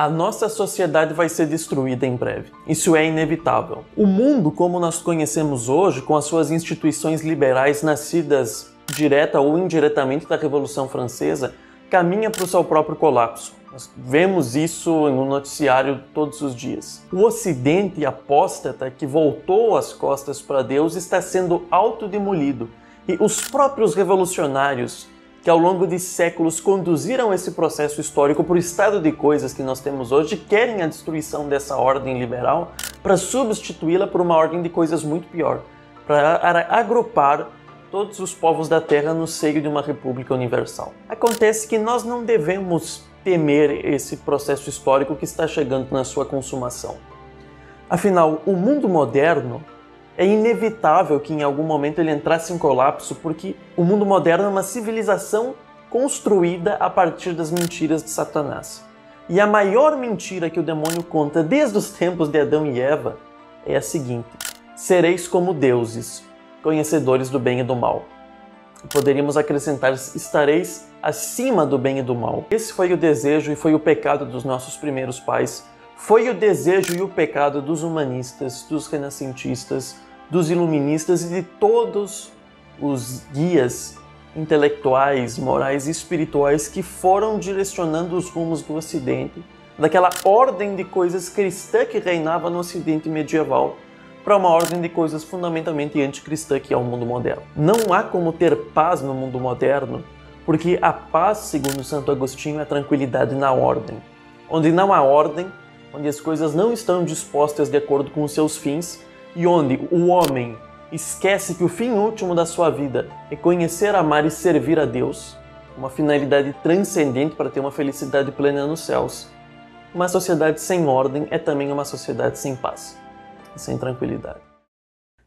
A nossa sociedade vai ser destruída em breve. Isso é inevitável. O mundo como nós conhecemos hoje, com as suas instituições liberais nascidas direta ou indiretamente da Revolução Francesa, caminha para o seu próprio colapso. Nós vemos isso no noticiário todos os dias. O Ocidente apóstata que voltou as costas para Deus está sendo autodemolido e os próprios revolucionários que ao longo de séculos conduziram esse processo histórico para o estado de coisas que nós temos hoje, querem a destruição dessa ordem liberal para substituí-la por uma ordem de coisas muito pior, para agrupar todos os povos da Terra no seio de uma república universal. Acontece que nós não devemos temer esse processo histórico que está chegando na sua consumação. Afinal, o mundo moderno é inevitável que em algum momento ele entrasse em colapso, porque o mundo moderno é uma civilização construída a partir das mentiras de Satanás. E a maior mentira que o demônio conta desde os tempos de Adão e Eva é a seguinte: sereis como deuses, conhecedores do bem e do mal. Poderíamos acrescentar: estareis acima do bem e do mal. Esse foi o desejo e foi o pecado dos nossos primeiros pais. Foi o desejo e o pecado dos humanistas, dos renascentistas, dos iluministas e de todos os guias intelectuais, morais e espirituais que foram direcionando os rumos do Ocidente, daquela ordem de coisas cristã que reinava no Ocidente medieval, para uma ordem de coisas fundamentalmente anticristã que é o mundo moderno. Não há como ter paz no mundo moderno, porque a paz, segundo Santo Agostinho, é a tranquilidade na ordem. Onde não há ordem, onde as coisas não estão dispostas de acordo com os seus fins, e onde o homem esquece que o fim último da sua vida é conhecer, amar e servir a Deus, uma finalidade transcendente para ter uma felicidade plena nos céus. Uma sociedade sem ordem é também uma sociedade sem paz e sem tranquilidade.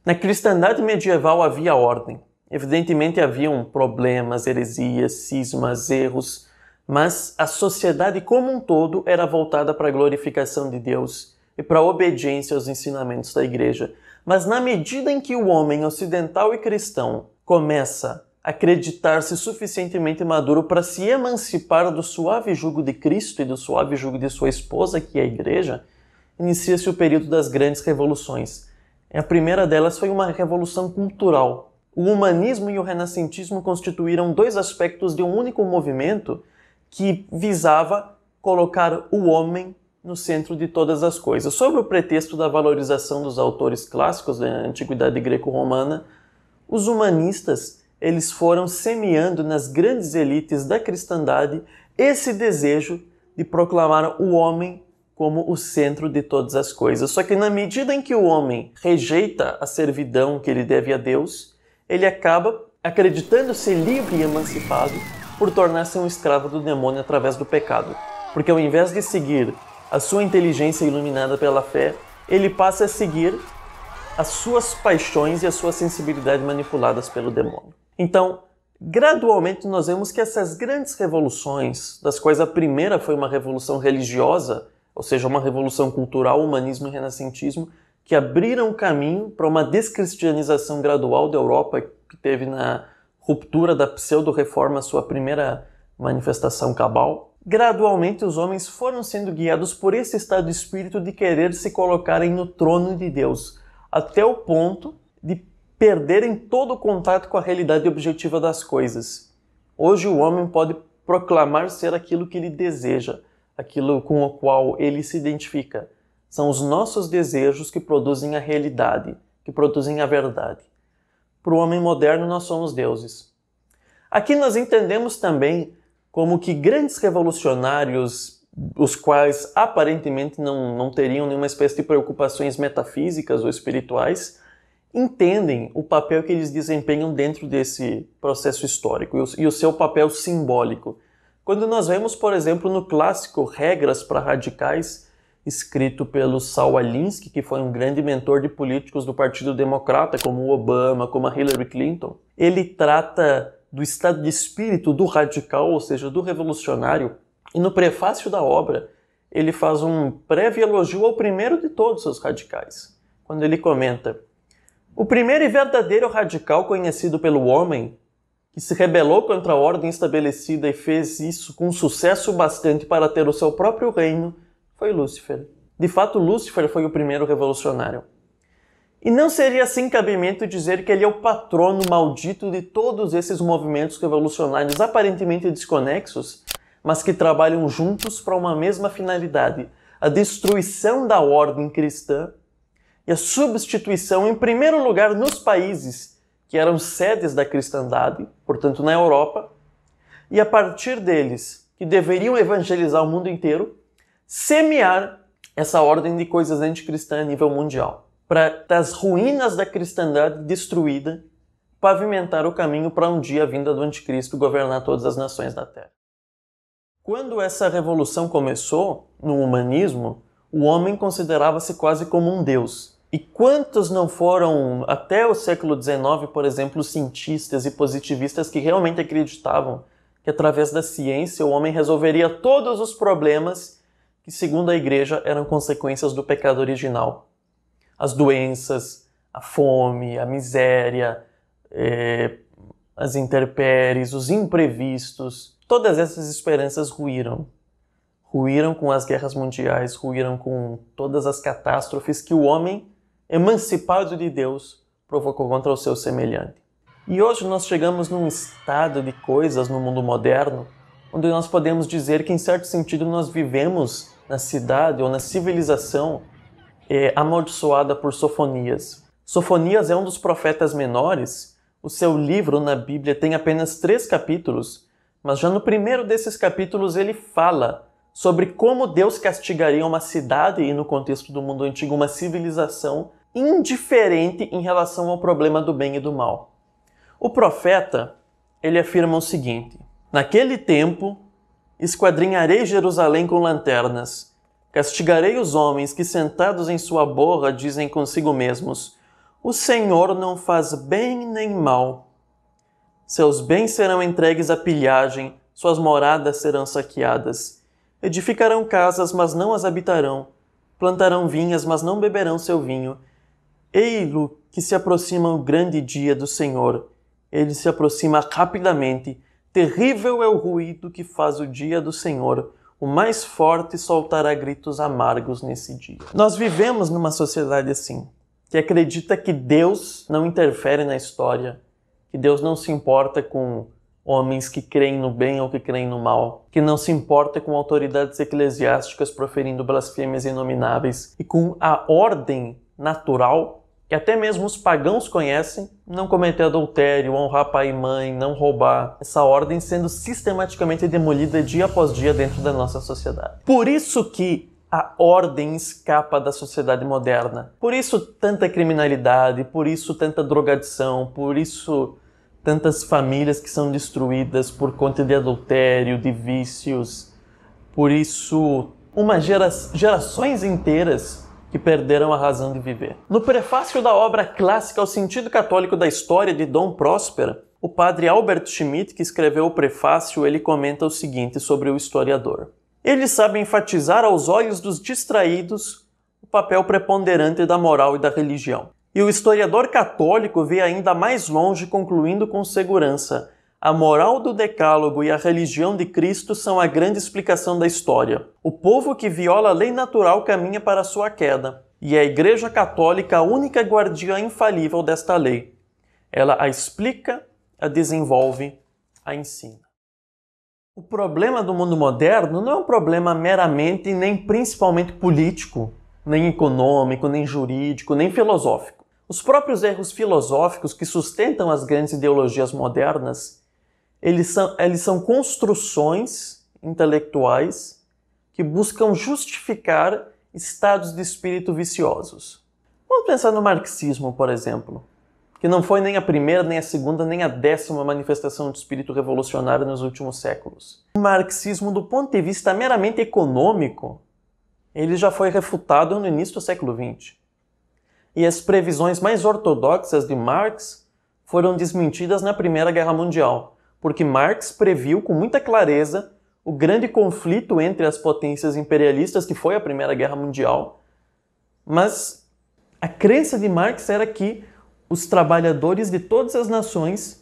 Na cristandade medieval havia ordem. Evidentemente haviam problemas, heresias, cismas, erros, mas a sociedade como um todo era voltada para a glorificação de Deus e para a obediência aos ensinamentos da igreja. Mas na medida em que o homem ocidental e cristão começa a acreditar-se suficientemente maduro para se emancipar do suave jugo de Cristo e do suave jugo de sua esposa, que é a igreja, inicia-se o período das grandes revoluções. A primeira delas foi uma revolução cultural. O humanismo e o renascentismo constituíram dois aspectos de um único movimento que visava colocar o homem no centro de todas as coisas. Sobre o pretexto da valorização dos autores clássicos da antiguidade greco-romana, os humanistas eles foram semeando nas grandes elites da cristandade esse desejo de proclamar o homem como o centro de todas as coisas. Só que na medida em que o homem rejeita a servidão que ele deve a Deus, ele acaba acreditando-se livre e emancipado por tornar-se um escravo do demônio através do pecado. Porque ao invés de seguir a sua inteligência iluminada pela fé, ele passa a seguir as suas paixões e a sua sensibilidade manipuladas pelo demônio. Então, gradualmente nós vemos que essas grandes revoluções, das quais a primeira foi uma revolução religiosa, ou seja, uma revolução cultural, humanismo e renascentismo, que abriram caminho para uma descristianização gradual da Europa, que teve na ruptura da pseudo-reforma sua primeira manifestação cabal, Gradualmente, os homens foram sendo guiados por esse estado de espírito de querer se colocarem no trono de Deus, até o ponto de perderem todo o contato com a realidade objetiva das coisas. Hoje, o homem pode proclamar ser aquilo que ele deseja, aquilo com o qual ele se identifica. São os nossos desejos que produzem a realidade, que produzem a verdade. Para o homem moderno, nós somos deuses. Aqui nós entendemos também como que grandes revolucionários, os quais aparentemente não, não teriam nenhuma espécie de preocupações metafísicas ou espirituais, entendem o papel que eles desempenham dentro desse processo histórico e o, e o seu papel simbólico. Quando nós vemos, por exemplo, no clássico Regras para Radicais, escrito pelo Saul Alinsky, que foi um grande mentor de políticos do Partido Democrata, como o Obama, como a Hillary Clinton, ele trata do estado de espírito do radical, ou seja, do revolucionário, e no prefácio da obra ele faz um prévio elogio ao primeiro de todos os radicais, quando ele comenta: O primeiro e verdadeiro radical conhecido pelo homem, que se rebelou contra a ordem estabelecida e fez isso com sucesso bastante para ter o seu próprio reino, foi Lúcifer. De fato, Lúcifer foi o primeiro revolucionário. E não seria sem assim cabimento dizer que ele é o patrono maldito de todos esses movimentos revolucionários aparentemente desconexos, mas que trabalham juntos para uma mesma finalidade, a destruição da ordem cristã e a substituição, em primeiro lugar, nos países que eram sedes da cristandade, portanto, na Europa, e a partir deles, que deveriam evangelizar o mundo inteiro, semear essa ordem de coisas anticristã a nível mundial para das ruínas da cristandade destruída pavimentar o caminho para um dia a vinda do anticristo governar todas as nações da terra. Quando essa revolução começou no humanismo, o homem considerava-se quase como um deus. E quantos não foram, até o século XIX, por exemplo, cientistas e positivistas que realmente acreditavam que através da ciência o homem resolveria todos os problemas que, segundo a igreja, eram consequências do pecado original, as doenças, a fome, a miséria, é, as intempéries, os imprevistos. Todas essas esperanças ruíram. Ruíram com as guerras mundiais, ruíram com todas as catástrofes que o homem, emancipado de Deus, provocou contra o seu semelhante. E hoje nós chegamos num estado de coisas no mundo moderno onde nós podemos dizer que, em certo sentido, nós vivemos na cidade ou na civilização é amaldiçoada por Sofonias. Sofonias é um dos profetas menores. O seu livro na Bíblia tem apenas três capítulos, mas já no primeiro desses capítulos ele fala sobre como Deus castigaria uma cidade e, no contexto do mundo antigo, uma civilização indiferente em relação ao problema do bem e do mal. O profeta ele afirma o seguinte: Naquele tempo, esquadrinharei Jerusalém com lanternas Castigarei os homens que sentados em sua borra dizem consigo mesmos: O Senhor não faz bem nem mal. Seus bens serão entregues à pilhagem, suas moradas serão saqueadas. Edificarão casas, mas não as habitarão. Plantarão vinhas, mas não beberão seu vinho. Ei-lo que se aproxima o grande dia do Senhor. Ele se aproxima rapidamente. Terrível é o ruído que faz o dia do Senhor o mais forte soltará gritos amargos nesse dia. Nós vivemos numa sociedade assim, que acredita que Deus não interfere na história, que Deus não se importa com homens que creem no bem ou que creem no mal, que não se importa com autoridades eclesiásticas proferindo blasfêmias inomináveis e com a ordem natural que até mesmo os pagãos conhecem, não cometer adultério, honrar pai e mãe, não roubar, essa ordem sendo sistematicamente demolida dia após dia dentro da nossa sociedade. Por isso que a ordem escapa da sociedade moderna. Por isso tanta criminalidade, por isso tanta drogadição, por isso tantas famílias que são destruídas por conta de adultério, de vícios. Por isso, uma gera... gerações inteiras que perderam a razão de viver. No prefácio da obra clássica O Sentido Católico da História de Dom Próspera, o padre Albert Schmidt, que escreveu o prefácio, ele comenta o seguinte sobre o historiador. Ele sabe enfatizar aos olhos dos distraídos o papel preponderante da moral e da religião. E o historiador católico vê ainda mais longe, concluindo com segurança a moral do Decálogo e a religião de Cristo são a grande explicação da história. O povo que viola a lei natural caminha para sua queda, e é a Igreja Católica a única guardiã infalível desta lei. Ela a explica, a desenvolve, a ensina. O problema do mundo moderno não é um problema meramente nem principalmente político, nem econômico, nem jurídico, nem filosófico. Os próprios erros filosóficos que sustentam as grandes ideologias modernas eles são, eles são construções intelectuais que buscam justificar estados de espírito viciosos. Vamos pensar no marxismo, por exemplo, que não foi nem a primeira, nem a segunda, nem a décima manifestação de espírito revolucionário nos últimos séculos. O marxismo, do ponto de vista meramente econômico, ele já foi refutado no início do século XX. E as previsões mais ortodoxas de Marx foram desmentidas na Primeira Guerra Mundial porque Marx previu com muita clareza o grande conflito entre as potências imperialistas, que foi a Primeira Guerra Mundial. Mas a crença de Marx era que os trabalhadores de todas as nações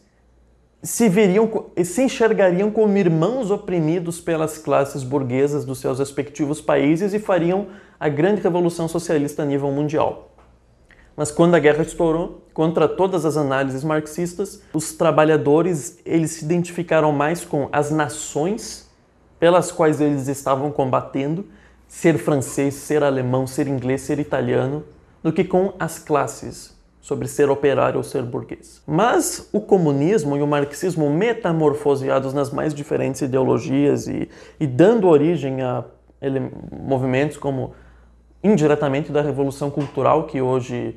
se veriam se enxergariam como irmãos oprimidos pelas classes burguesas dos seus respectivos países e fariam a grande revolução socialista a nível mundial. Mas quando a guerra estourou, contra todas as análises marxistas, os trabalhadores eles se identificaram mais com as nações pelas quais eles estavam combatendo, ser francês, ser alemão, ser inglês, ser italiano, do que com as classes, sobre ser operário ou ser burguês. Mas o comunismo e o marxismo metamorfoseados nas mais diferentes ideologias e, e dando origem a ele, movimentos como indiretamente da revolução cultural que hoje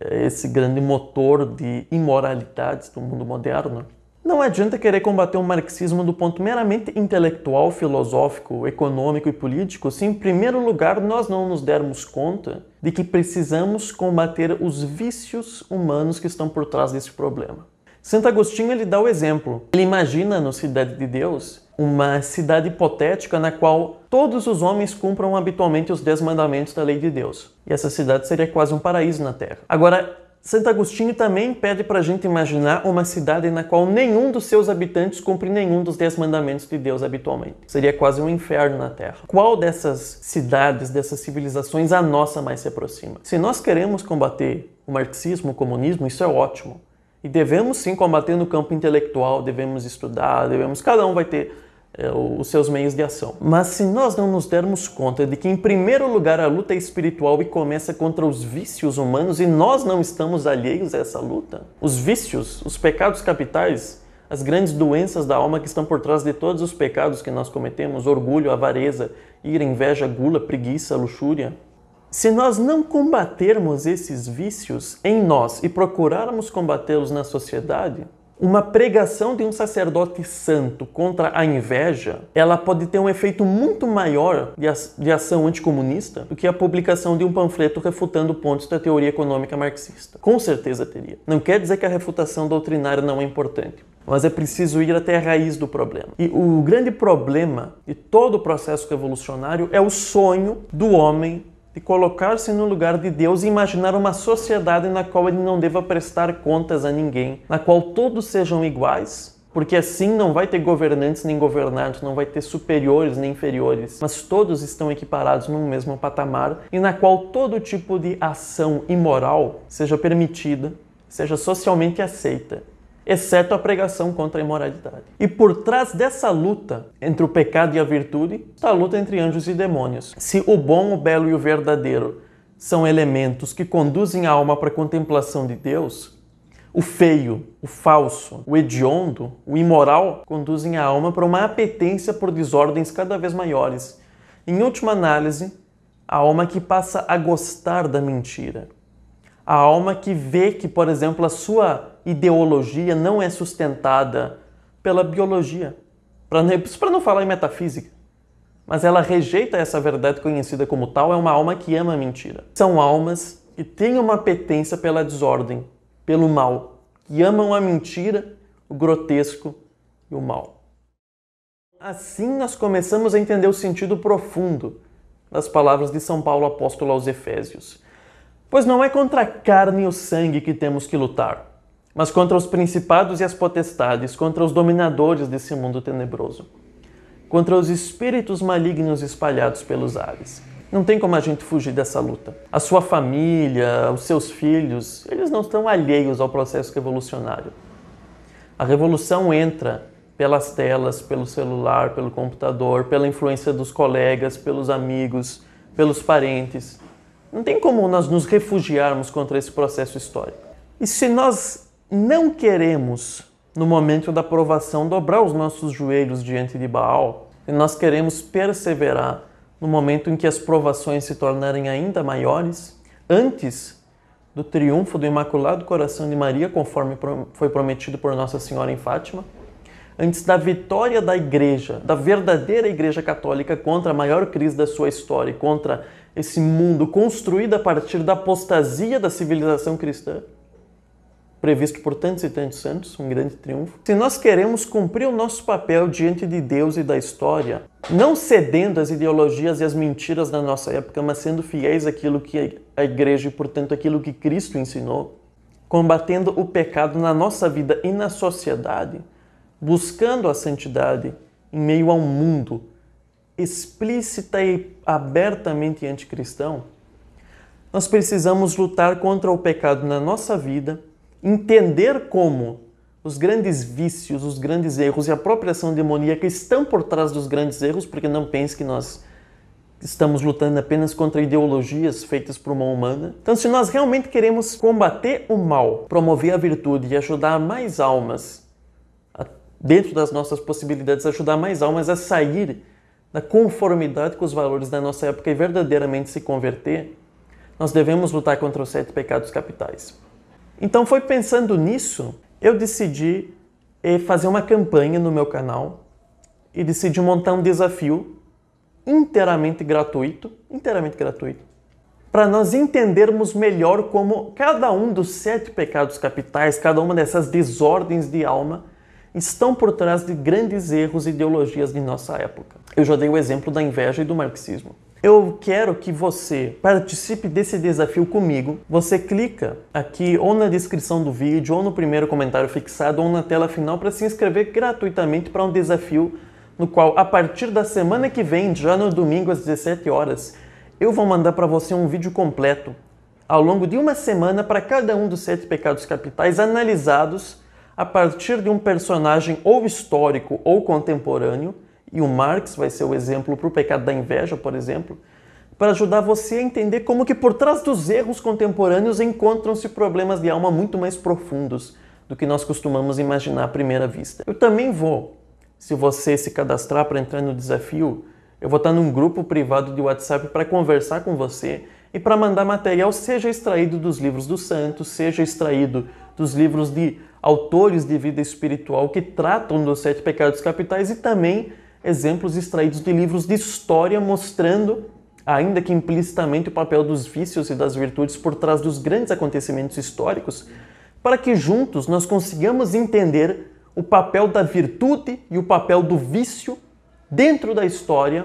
é esse grande motor de imoralidades do mundo moderno. Não adianta querer combater o marxismo do ponto meramente intelectual, filosófico, econômico e político se, em primeiro lugar, nós não nos dermos conta de que precisamos combater os vícios humanos que estão por trás desse problema. Santo Agostinho ele dá o exemplo. Ele imagina no Cidade de Deus uma cidade hipotética na qual todos os homens cumpram habitualmente os dez mandamentos da lei de Deus. E essa cidade seria quase um paraíso na Terra. Agora, Santo Agostinho também pede para a gente imaginar uma cidade na qual nenhum dos seus habitantes cumpre nenhum dos dez mandamentos de Deus habitualmente. Seria quase um inferno na Terra. Qual dessas cidades, dessas civilizações, a nossa mais se aproxima? Se nós queremos combater o marxismo, o comunismo, isso é ótimo. E devemos sim combater no campo intelectual, devemos estudar, devemos. Cada um vai ter é, os seus meios de ação. Mas se nós não nos dermos conta de que, em primeiro lugar, a luta é espiritual e começa contra os vícios humanos e nós não estamos alheios a essa luta, os vícios, os pecados capitais, as grandes doenças da alma que estão por trás de todos os pecados que nós cometemos orgulho, avareza, ira, inveja, gula, preguiça, luxúria se nós não combatermos esses vícios em nós e procurarmos combatê-los na sociedade, uma pregação de um sacerdote santo contra a inveja, ela pode ter um efeito muito maior de, ação anticomunista do que a publicação de um panfleto refutando pontos da teoria econômica marxista. Com certeza teria. Não quer dizer que a refutação doutrinária não é importante. Mas é preciso ir até a raiz do problema. E o grande problema de todo o processo revolucionário é o sonho do homem de colocar-se no lugar de Deus e imaginar uma sociedade na qual ele não deva prestar contas a ninguém, na qual todos sejam iguais, porque assim não vai ter governantes nem governados, não vai ter superiores nem inferiores, mas todos estão equiparados num mesmo patamar e na qual todo tipo de ação imoral seja permitida, seja socialmente aceita exceto a pregação contra a imoralidade. E por trás dessa luta entre o pecado e a virtude está a luta entre anjos e demônios. Se o bom, o belo e o verdadeiro são elementos que conduzem a alma para a contemplação de Deus, o feio, o falso, o hediondo, o imoral conduzem a alma para uma apetência por desordens cada vez maiores. Em última análise, a alma que passa a gostar da mentira. A alma que vê que, por exemplo, a sua ideologia não é sustentada pela biologia. Para não falar em metafísica. Mas ela rejeita essa verdade conhecida como tal, é uma alma que ama a mentira. São almas que têm uma apetência pela desordem, pelo mal, que amam a mentira, o grotesco e o mal. Assim nós começamos a entender o sentido profundo das palavras de São Paulo apóstolo aos Efésios. Pois não é contra a carne e o sangue que temos que lutar, mas contra os principados e as potestades, contra os dominadores desse mundo tenebroso, contra os espíritos malignos espalhados pelos ares. Não tem como a gente fugir dessa luta. A sua família, os seus filhos, eles não estão alheios ao processo revolucionário. A revolução entra pelas telas, pelo celular, pelo computador, pela influência dos colegas, pelos amigos, pelos parentes. Não tem como nós nos refugiarmos contra esse processo histórico. E se nós não queremos, no momento da provação, dobrar os nossos joelhos diante de Baal, e nós queremos perseverar no momento em que as provações se tornarem ainda maiores, antes do triunfo do Imaculado Coração de Maria, conforme foi prometido por Nossa Senhora em Fátima, antes da vitória da Igreja, da verdadeira Igreja Católica contra a maior crise da sua história, contra esse mundo construído a partir da apostasia da civilização cristã, previsto por tantos e tantos santos, um grande triunfo. Se nós queremos cumprir o nosso papel diante de Deus e da história, não cedendo às ideologias e às mentiras da nossa época, mas sendo fiéis àquilo que a igreja e, portanto, àquilo que Cristo ensinou, combatendo o pecado na nossa vida e na sociedade, buscando a santidade em meio a um mundo explícita e abertamente anticristão, nós precisamos lutar contra o pecado na nossa vida entender como os grandes vícios, os grandes erros e a própria ação demoníaca estão por trás dos grandes erros, porque não pense que nós estamos lutando apenas contra ideologias feitas por mão humana. Então, se nós realmente queremos combater o mal, promover a virtude e ajudar mais almas, dentro das nossas possibilidades, ajudar mais almas a sair da conformidade com os valores da nossa época e verdadeiramente se converter, nós devemos lutar contra os sete pecados capitais. Então foi pensando nisso, eu decidi eh, fazer uma campanha no meu canal e decidi montar um desafio inteiramente gratuito, inteiramente gratuito, para nós entendermos melhor como cada um dos sete pecados capitais, cada uma dessas desordens de alma, estão por trás de grandes erros e ideologias de nossa época. Eu já dei o exemplo da inveja e do marxismo. Eu quero que você participe desse desafio comigo. Você clica aqui ou na descrição do vídeo, ou no primeiro comentário fixado, ou na tela final para se inscrever gratuitamente para um desafio no qual, a partir da semana que vem, já no domingo às 17 horas, eu vou mandar para você um vídeo completo ao longo de uma semana para cada um dos sete pecados capitais analisados a partir de um personagem ou histórico ou contemporâneo e o Marx vai ser o exemplo para o pecado da inveja, por exemplo, para ajudar você a entender como que por trás dos erros contemporâneos encontram-se problemas de alma muito mais profundos do que nós costumamos imaginar à primeira vista. Eu também vou, se você se cadastrar para entrar no desafio, eu vou estar num grupo privado de WhatsApp para conversar com você e para mandar material, seja extraído dos livros dos santos, seja extraído dos livros de autores de vida espiritual que tratam dos sete pecados capitais e também exemplos extraídos de livros de história mostrando, ainda que implicitamente, o papel dos vícios e das virtudes por trás dos grandes acontecimentos históricos, para que juntos nós consigamos entender o papel da virtude e o papel do vício dentro da história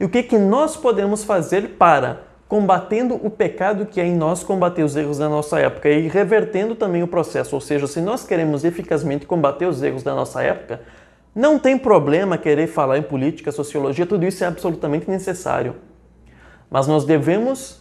e o que, que nós podemos fazer para, combatendo o pecado que é em nós, combater os erros da nossa época e revertendo também o processo. Ou seja, se nós queremos eficazmente combater os erros da nossa época, não tem problema querer falar em política, sociologia, tudo isso é absolutamente necessário. Mas nós devemos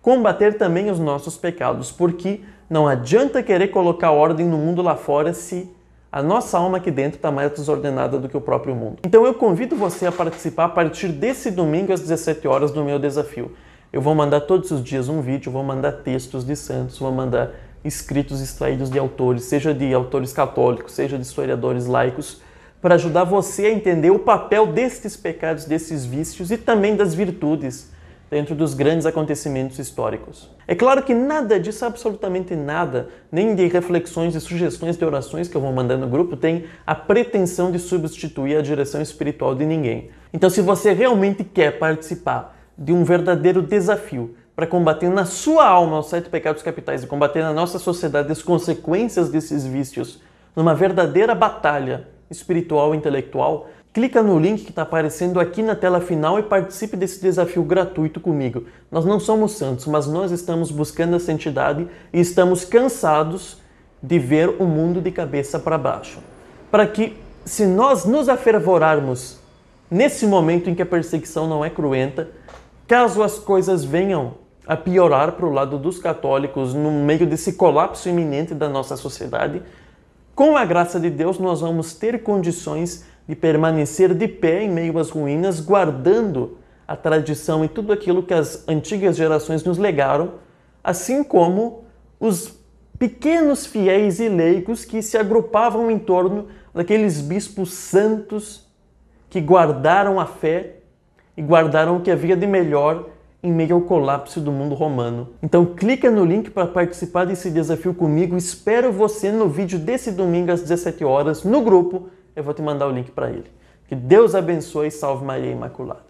combater também os nossos pecados, porque não adianta querer colocar ordem no mundo lá fora se a nossa alma aqui dentro está mais desordenada do que o próprio mundo. Então eu convido você a participar a partir desse domingo às 17 horas do meu desafio. Eu vou mandar todos os dias um vídeo, vou mandar textos de santos, vou mandar escritos extraídos de autores, seja de autores católicos, seja de historiadores laicos para ajudar você a entender o papel destes pecados, desses vícios e também das virtudes dentro dos grandes acontecimentos históricos. É claro que nada disso, absolutamente nada, nem de reflexões e sugestões de orações que eu vou mandar no grupo, tem a pretensão de substituir a direção espiritual de ninguém. Então, se você realmente quer participar de um verdadeiro desafio para combater na sua alma os sete pecados capitais e combater na nossa sociedade as consequências desses vícios, numa verdadeira batalha espiritual e intelectual, clica no link que está aparecendo aqui na tela final e participe desse desafio gratuito comigo. Nós não somos santos, mas nós estamos buscando a santidade e estamos cansados de ver o mundo de cabeça para baixo. Para que, se nós nos afervorarmos nesse momento em que a perseguição não é cruenta, caso as coisas venham a piorar para o lado dos católicos no meio desse colapso iminente da nossa sociedade, com a graça de Deus, nós vamos ter condições de permanecer de pé em meio às ruínas, guardando a tradição e tudo aquilo que as antigas gerações nos legaram, assim como os pequenos fiéis e leigos que se agrupavam em torno daqueles bispos santos que guardaram a fé e guardaram o que havia de melhor em meio ao colapso do mundo romano. Então clica no link para participar desse desafio comigo. Espero você no vídeo desse domingo às 17 horas no grupo. Eu vou te mandar o link para ele. Que Deus abençoe e salve Maria Imaculada.